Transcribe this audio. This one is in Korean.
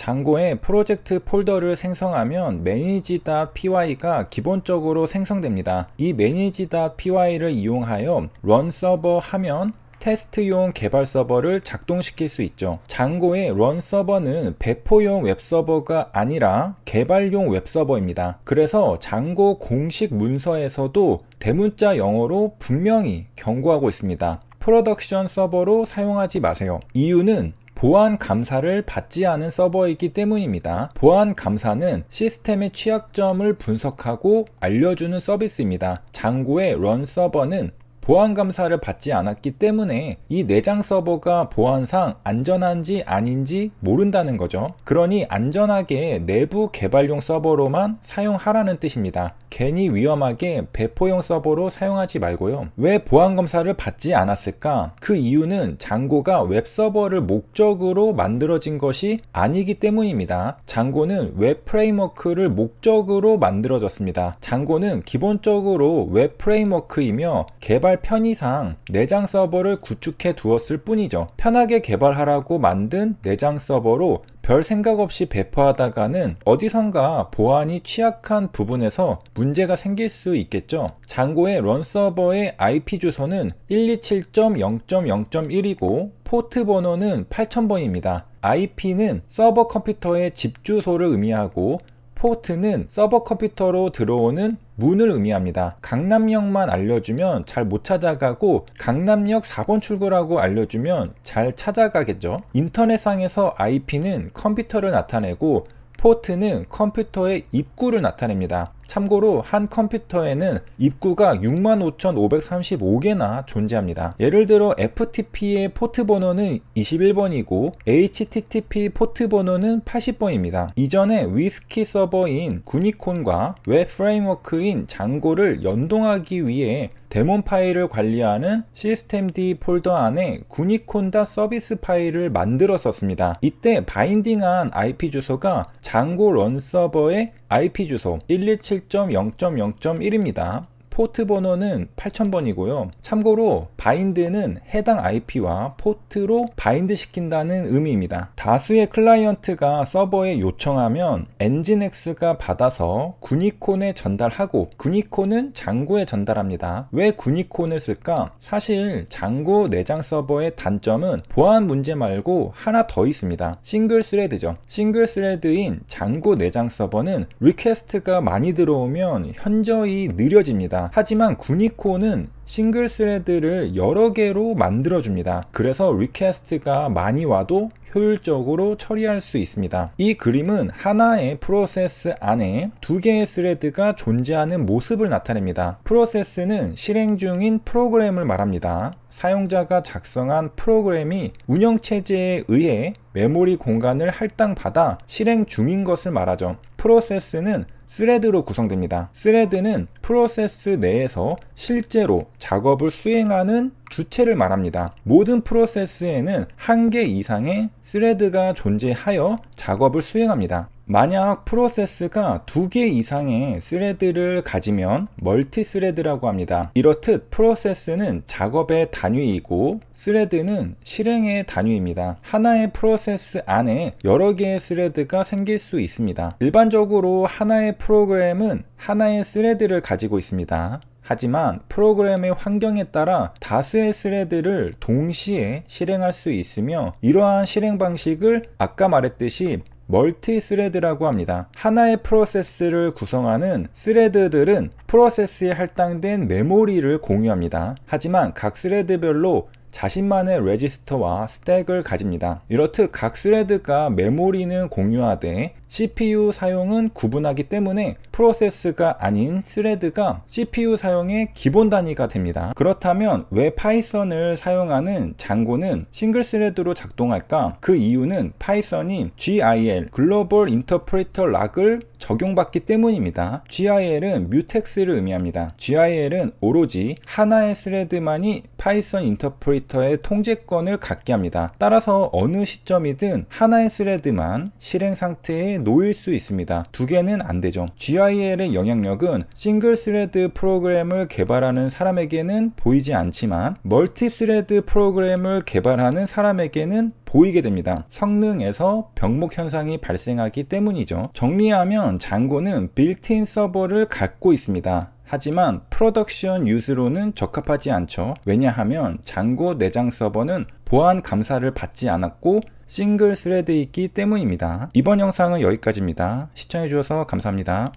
장고에 프로젝트 폴더를 생성하면 manage.py가 기본적으로 생성됩니다. 이 manage.py를 이용하여 런 서버 하면 테스트용 개발 서버를 작동시킬 수 있죠. 장고의 런 서버는 배포용 웹 서버가 아니라 개발용 웹 서버입니다. 그래서 장고 공식 문서에서도 대문자 영어로 분명히 경고하고 있습니다. 프로덕션 서버로 사용하지 마세요. 이유는 보안 감사를 받지 않은 서버이기 때문입니다. 보안 감사는 시스템의 취약점을 분석하고 알려주는 서비스입니다. 장고의 런 서버는 보안 감사를 받지 않았기 때문에 이 내장 서버가 보안상 안전한지 아닌지 모른다는 거죠. 그러니 안전하게 내부 개발용 서버로만 사용하라는 뜻입니다. 괜히 위험하게 배포용 서버로 사용하지 말고요. 왜 보안 검사를 받지 않았을까? 그 이유는 장고가 웹 서버를 목적으로 만들어진 것이 아니기 때문입니다. 장고는 웹 프레임워크를 목적으로 만들어졌습니다. 장고는 기본적으로 웹 프레임워크이며 개발 개발 편의상 내장 서버를 구축해 두었을 뿐이죠. 편하게 개발하라고 만든 내장 서버로 별 생각 없이 배포하다가는 어디선가 보안이 취약한 부분에서 문제가 생길 수 있겠죠. 장고의 런 서버의 IP 주소는 127.0.0.1이고 포트 번호는 8000번입니다. IP는 서버 컴퓨터의 집 주소를 의미하고 포트는 서버 컴퓨터로 들어오는 문을 의미합니다. 강남역만 알려주면 잘 못 찾아가고 강남역 4번 출구라고 알려주면 잘 찾아가겠죠. 인터넷상에서 IP는 컴퓨터를 나타내고 포트는 컴퓨터의 입구를 나타냅니다. 참고로 한 컴퓨터에는 입구가 65,535개나 존재합니다. 예를 들어 FTP의 포트 번호는 21번이고 HTTP 포트 번호는 80번입니다. 이전에 위스키 서버인 구니콘과 웹 프레임워크인 장고를 연동하기 위해 데몬 파일을 관리하는 systemd 폴더 안에 구니콘다 서비스 파일을 만들었었습니다. 이때 바인딩한 IP 주소가 장고 런 서버의 IP 주소 127.0.0.1입니다. 포트 번호는 8000번이고요. 참고로 바인드는 해당 IP와 포트로 바인드 시킨다는 의미입니다. 다수의 클라이언트가 서버에 요청하면 엔진엑스가 받아서 구니콘에 전달하고 구니콘은 장고에 전달합니다. 왜 구니콘을 쓸까? 사실 장고 내장 서버의 단점은 보안 문제 말고 하나 더 있습니다. 싱글 스레드죠. 싱글 스레드인 장고 내장 서버는 리퀘스트가 많이 들어오면 현저히 느려집니다. 하지만 구니코는 싱글 스레드를 여러 개로 만들어줍니다. 그래서 리퀘스트가 많이 와도 효율적으로 처리할 수 있습니다. 이 그림은 하나의 프로세스 안에 두 개의 스레드가 존재하는 모습을 나타냅니다. 프로세스는 실행 중인 프로그램을 말합니다. 사용자가 작성한 프로그램이 운영체제에 의해 메모리 공간을 할당받아 실행 중인 것을 말하죠. 프로세스는 스레드로 구성됩니다. 스레드는 프로세스 내에서 실제로 작업을 수행하는 주체를 말합니다. 모든 프로세스에는 한 개 이상의 스레드가 존재하여 작업을 수행합니다. 만약 프로세스가 두 개 이상의 스레드를 가지면 멀티 스레드라고 합니다. 이렇듯 프로세스는 작업의 단위이고 스레드는 실행의 단위입니다. 하나의 프로세스 안에 여러 개의 스레드가 생길 수 있습니다. 일반적으로 하나의 프로그램은 하나의 스레드를 가지고 있습니다. 하지만 프로그램의 환경에 따라 다수의 스레드를 동시에 실행할 수 있으며 이러한 실행 방식을 아까 말했듯이 멀티 스레드라고 합니다. 하나의 프로세스를 구성하는 스레드들은 프로세스에 할당된 메모리를 공유합니다. 하지만 각 스레드별로 자신만의 레지스터와 스택을 가집니다. 이렇듯 각 스레드가 메모리는 공유하되 CPU 사용은 구분하기 때문에 프로세스가 아닌 스레드가 CPU 사용의 기본 단위가 됩니다. 그렇다면 왜 파이썬을 사용하는 장고는 싱글 스레드로 작동할까? 그 이유는 파이썬이 GIL 글로벌 인터프리터 락을 적용받기 때문입니다. GIL은 뮤텍스를 의미합니다. GIL은 오로지 하나의 스레드만이 파이썬 인터프리터의 통제권을 갖게 합니다. 따라서 어느 시점이든 하나의 스레드만 실행 상태에 놓일 수 있습니다. 두 개는 안 되죠. GIL의 영향력은 싱글 스레드 프로그램을 개발하는 사람에게는 보이지 않지만 멀티 스레드 프로그램을 개발하는 사람에게는 보이게 됩니다. 성능에서 병목 현상이 발생하기 때문이죠. 정리하면 장고는 빌트인 서버를 갖고 있습니다. 하지만 프로덕션 유스로는 적합하지 않죠. 왜냐하면 장고 내장 서버는 보안 감사를 받지 않았고 싱글 스레드 있기 때문입니다. 이번 영상은 여기까지입니다. 시청해주셔서 감사합니다.